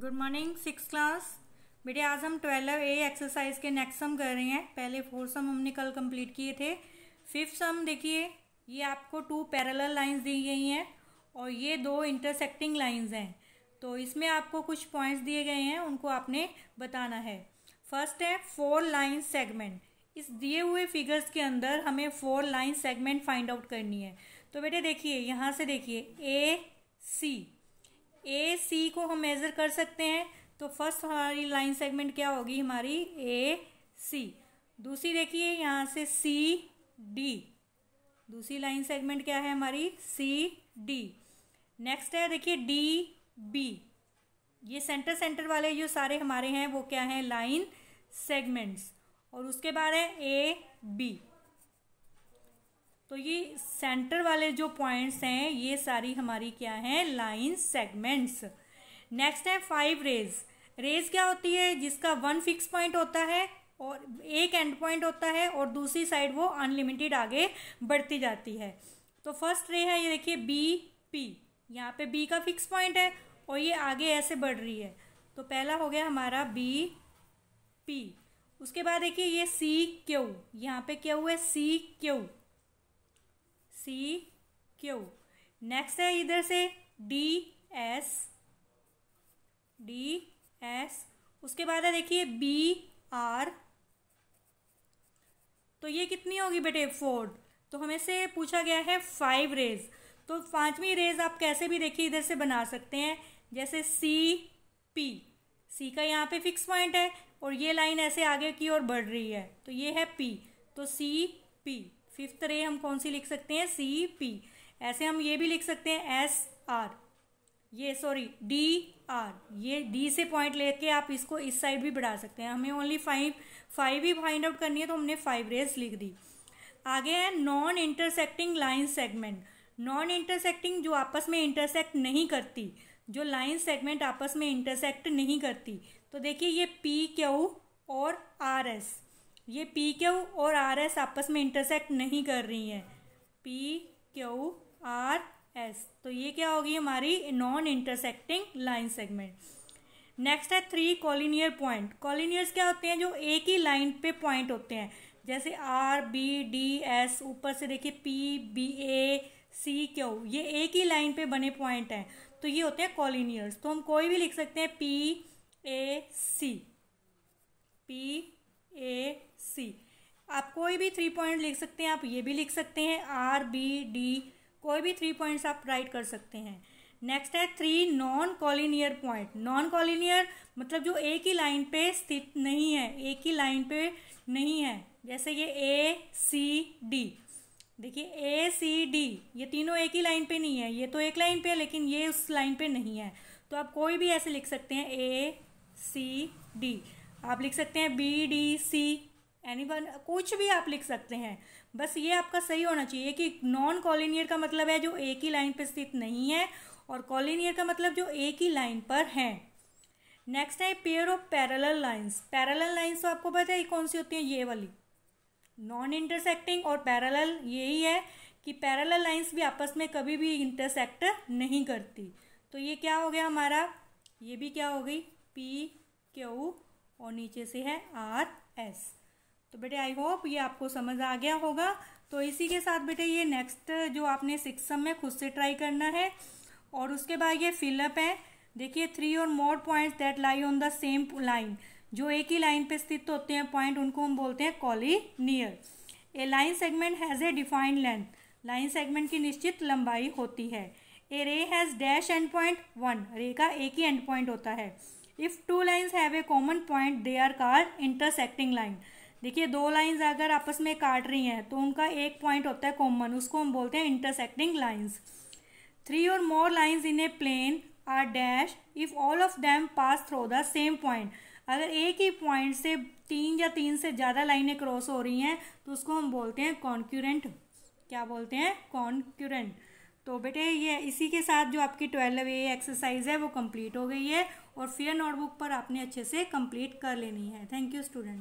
good morning six class बेटे आज हम ट्वेल्व ए एक्सरसाइज के नेक्स्ट सम कर रहे हैं पहले फोर सम हमने कल कंप्लीट किए थे फिफ्थ सम देखिए ये आपको टू पैरेलल लाइंस दी गई हैं और ये दो इंटरसेक्टिंग लाइंस हैं तो इसमें आपको कुछ पॉइंट्स दिए गए हैं उनको आपने बताना है फर्स्ट है फोर लाइन सेगमेंट इस दिए हुए फिगर्स के अंदर हमें four line segment find out करनी है तो बेटे देखिए यहाँ से देखिए ए सी ए सी को हम मेज़र कर सकते हैं तो फर्स्ट हमारी लाइन सेगमेंट क्या होगी हमारी ए सी दूसरी देखिए यहाँ से सी डी दूसरी लाइन सेगमेंट क्या है हमारी सी डी नेक्स्ट है देखिए डी बी ये सेंटर सेंटर वाले जो सारे हमारे हैं वो क्या हैं लाइन सेगमेंट्स और उसके बाद है ए बी तो ये सेंटर वाले जो पॉइंट्स हैं ये सारी हमारी क्या हैं लाइन सेगमेंट्स नेक्स्ट है फाइव रेज रेज क्या होती है जिसका वन फिक्स पॉइंट होता है और एक एंड पॉइंट होता है और दूसरी साइड वो अनलिमिटेड आगे बढ़ती जाती है तो फर्स्ट रे है ये देखिए बी पी यहाँ पे बी का फिक्स पॉइंट है और ये आगे ऐसे बढ़ रही है तो पहला हो गया हमारा बी पी उसके बाद देखिए ये सी क्यू यहाँ पे क्या हुआ है C Q C Q next है इधर से डी एस डी एस उसके बाद है देखिए बी आर तो ये कितनी होगी बेटे फोर तो हमें से पूछा गया है फाइव रेज तो पांचवी रेज आप कैसे भी देखिए इधर से बना सकते हैं जैसे सी पी सी का यहाँ पे फिक्स पॉइंट है और ये लाइन ऐसे आगे की ओर बढ़ रही है तो ये है पी तो सी पी फिफ्थ रे हम कौन सी लिख सकते हैं सी पी ऐसे हम ये भी लिख सकते हैं एस आर ये सॉरी डी आर ये डी से पॉइंट लेके आप इसको इस साइड भी बढ़ा सकते हैं हमें ओनली फाइव फाइव ही फाइंड आउट करनी है तो हमने फाइव रेस लिख दी आगे है non intersecting line segment non intersecting जो आपस में इंटरसेक्ट नहीं करती जो लाइन सेगमेंट आपस में इंटरसेक्ट नहीं करती तो देखिए ये पी क्यू और आर एस ये पी क्यू और आर एस आपस में इंटरसेक्ट नहीं कर रही हैं पी क्यू आर एस तो ये क्या होगी हमारी non intersecting line segment next है थ्री कॉलिनियर पॉइंट कॉलिनियर्स क्या होते हैं जो एक ही लाइन पे पॉइंट होते हैं जैसे आर बी डी एस ऊपर से देखिए P B A C Q ये एक ही लाइन पे बने पॉइंट हैं तो ये होते हैं कॉलिनियर्स तो हम कोई भी लिख सकते हैं P A C P A सी आप कोई भी थ्री पॉइंट लिख सकते हैं आप ये भी लिख सकते हैं आर बी डी कोई भी थ्री पॉइंट्स आप राइट कर सकते हैं नेक्स्ट है three non collinear point non collinear मतलब जो एक ही लाइन पे स्थित नहीं है एक ही लाइन पे नहीं है जैसे ये ए सी डी देखिए ए सी डी ये तीनों एक ही लाइन पे नहीं है ये तो एक लाइन पे है लेकिन ये उस लाइन पे नहीं है तो आप कोई भी ऐसे लिख सकते हैं ए सी डी आप लिख सकते हैं B D C any one कुछ भी आप लिख सकते हैं बस ये आपका सही होना चाहिए कि नॉन कॉलिनियर का मतलब है जो एक ही लाइन पर स्थित नहीं है और कॉलिनियर का मतलब जो एक ही लाइन पर है नेक्स्ट है pair of parallel lines parallel lines तो आपको पता है कौन सी होती है ये वाली नॉन इंटरसेक्टिंग और पैरल यही है कि पैरल लाइन्स भी आपस में कभी भी इंटरसेक्ट नहीं करती तो ये क्या हो गया हमारा ये भी क्या हो गई पी क्यू और नीचे से है आर एस तो बेटे आई होप ये आपको समझ आ गया होगा तो इसी के साथ बेटे ये नेक्स्ट जो आपने सिक्स सम में खुद से ट्राई करना है और उसके बाद ये फिलअप है देखिए थ्री और more points that lie on the same line जो एक ही लाइन पे स्थित होते हैं पॉइंट उनको हम बोलते हैं collinear a line segment has a defined length line segment की निश्चित लंबाई होती है a ray has dash end point one ray का एक ही एंड पॉइंट होता है if two lines have a common point they are called intersecting line देखिए दो लाइंस अगर आपस में काट रही हैं तो उनका एक पॉइंट होता है कॉमन उसको हम बोलते हैं इंटरसेक्टिंग लाइंस थ्री और more lines in a plane are dash if all of them pass through the same point अगर एक ही पॉइंट से तीन या तीन से ज़्यादा लाइनें क्रॉस हो रही हैं तो उसको हम बोलते हैं कॉन्क्यूरेंट क्या बोलते हैं कॉन्क्यूरेंट तो बेटे ये इसी के साथ जो आपकी ट्वेल्व ए एक्सरसाइज है वो कंप्लीट हो गई है और फिर नोटबुक पर आपने अच्छे से कंप्लीट कर लेनी है थैंक यू स्टूडेंट